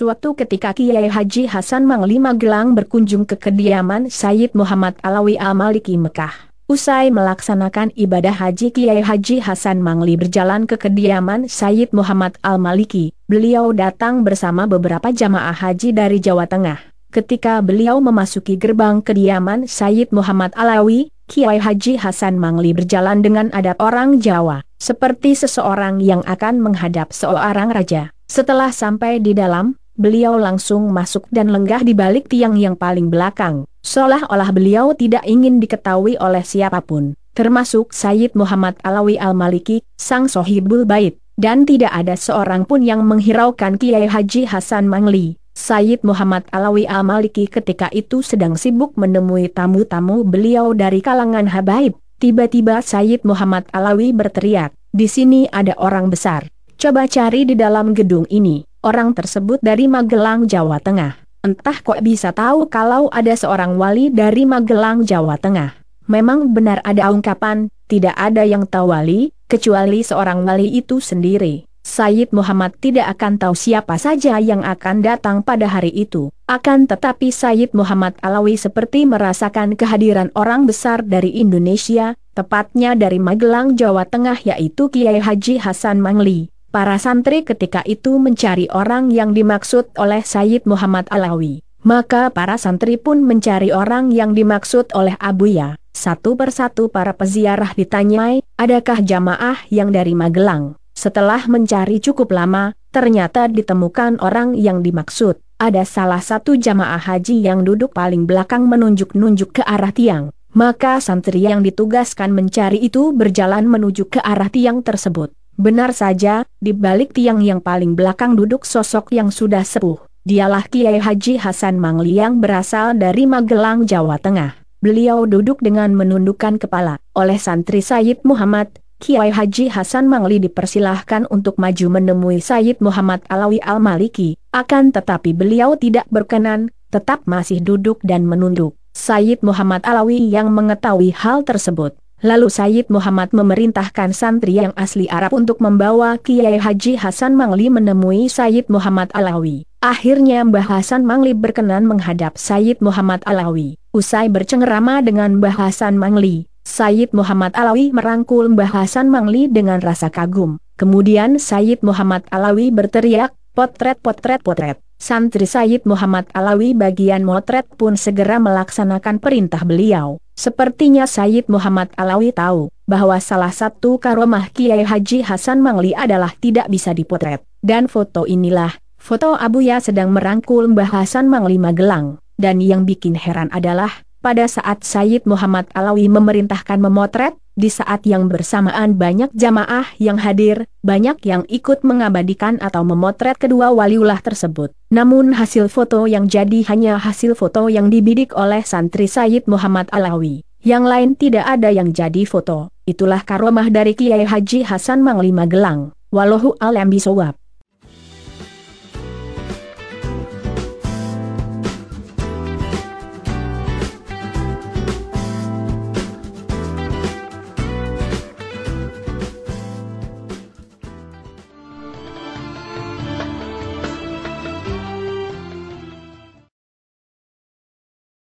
Suatu ketika Kiai Haji Hasan Manglima Gelang berkunjung ke kediaman Sayyid Muhammad Alawi Al-Maliki Mekah. Usai melaksanakan ibadah haji Kiai Haji Hasan Mangli berjalan ke kediaman Sayyid Muhammad Al-Maliki, beliau datang bersama beberapa jamaah haji dari Jawa Tengah. Ketika beliau memasuki gerbang kediaman Sayyid Muhammad Alawi, Kiai Haji Hasan Mangli berjalan dengan adat orang Jawa, seperti seseorang yang akan menghadap seorang raja. Setelah sampai di dalam, beliau langsung masuk dan lenggah di balik tiang yang paling belakang, seolah-olah beliau tidak ingin diketahui oleh siapapun, termasuk Sayyid Muhammad Alawi Al-Maliki, sang sohibul bait, dan tidak ada seorang pun yang menghiraukan Kiai Haji Hasan Mangli. Sayyid Muhammad Alawi Al-Maliki ketika itu sedang sibuk menemui tamu-tamu beliau dari kalangan habaib. Tiba-tiba Sayyid Muhammad Alawi berteriak, di sini ada orang besar, coba cari di dalam gedung ini orang tersebut dari Magelang, Jawa Tengah. Entah kok bisa tahu kalau ada seorang wali dari Magelang, Jawa Tengah. Memang benar ada ungkapan, tidak ada yang tahu wali, kecuali seorang wali itu sendiri. Sayyid Muhammad tidak akan tahu siapa saja yang akan datang pada hari itu. Akan tetapi Sayyid Muhammad Alawi seperti merasakan kehadiran orang besar dari Indonesia, tepatnya dari Magelang, Jawa Tengah yaitu Kiai Haji Hasan Mangli. Para santri ketika itu mencari orang yang dimaksud oleh Sayyid Muhammad Alawi. Maka para santri pun mencari orang yang dimaksud oleh Abuya. Satu persatu para peziarah ditanyai, adakah jamaah yang dari Magelang? Setelah mencari cukup lama, ternyata ditemukan orang yang dimaksud. Ada salah satu jamaah haji yang duduk paling belakang menunjuk-nunjuk ke arah tiang. Maka santri yang ditugaskan mencari itu berjalan menuju ke arah tiang tersebut. Benar saja, di balik tiang yang paling belakang duduk sosok yang sudah sepuh. Dialah Kiai Haji Hasan Mangli yang berasal dari Magelang, Jawa Tengah. Beliau duduk dengan menundukkan kepala. Oleh santri Sayyid Muhammad, Kiai Haji Hasan Mangli dipersilahkan untuk maju menemui Sayyid Muhammad Alawi Al-Maliki. Akan tetapi beliau tidak berkenan, tetap masih duduk dan menunduk. Sayyid Muhammad Alawi yang mengetahui hal tersebut, Lalu Sayyid Muhammad memerintahkan santri yang asli Arab untuk membawa Kiai Haji Hasan Mangli menemui Sayyid Muhammad Alawi. Akhirnya Mbah Hasan Mangli berkenan menghadap Sayyid Muhammad Alawi. Usai bercengkerama dengan Mbah Hasan Mangli, Sayyid Muhammad Alawi merangkul Mbah Hasan Mangli dengan rasa kagum. Kemudian Sayyid Muhammad Alawi berteriak, Potret-potret-potret, santri Sayyid Muhammad Alawi bagian motret pun segera melaksanakan perintah beliau. Sepertinya Sayyid Muhammad Alawi tahu, bahwa salah satu karomah Kiai Haji Hasan Mangli adalah tidak bisa dipotret. Dan foto inilah, foto Abuya sedang merangkul Mbah Hasan Mangli Magelang. Dan yang bikin heran adalah, pada saat Sayyid Muhammad Alawi memerintahkan memotret, di saat yang bersamaan banyak jamaah yang hadir, banyak yang ikut mengabadikan atau memotret kedua waliullah tersebut. Namun hasil foto yang jadi hanya hasil foto yang dibidik oleh santri Sayyid Muhammad Alawi. Yang lain tidak ada yang jadi foto. Itulah karomah dari Kiai Haji Hasan Manglima Gelang. Wallahu alam bisawab.